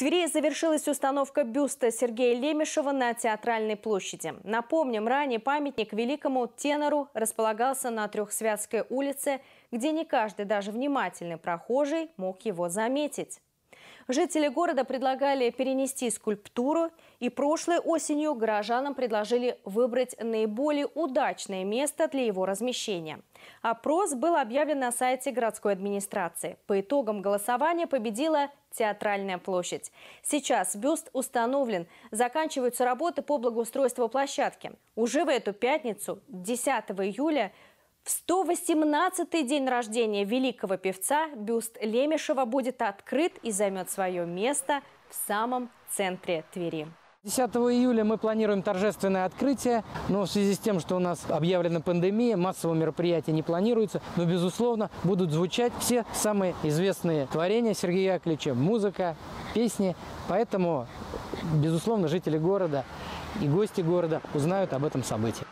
Твери завершилась установка бюста Сергея Лемешева на Театральной площади. Напомним, ранее памятник великому тенору располагался на Трехсвятской улице, где не каждый, даже внимательный прохожий, мог его заметить. Жители города предлагали перенести скульптуру, и прошлой осенью горожанам предложили выбрать наиболее удачное место для его размещения. Опрос был объявлен на сайте городской администрации. По итогам голосования победила Театральная площадь. Сейчас бюст установлен. Заканчиваются работы по благоустройству площадки. Уже в эту пятницу, 10 июля, 118-й день рождения великого певца бюст Лемешева будет открыт и займет свое место в самом центре Твери. 10 июля мы планируем торжественное открытие, но в связи с тем, что у нас объявлена пандемия, массового мероприятия не планируется, но, безусловно, будут звучать все самые известные творения Сергея Яковлевича, музыка, песни. Поэтому, безусловно, жители города и гости города узнают об этом событии.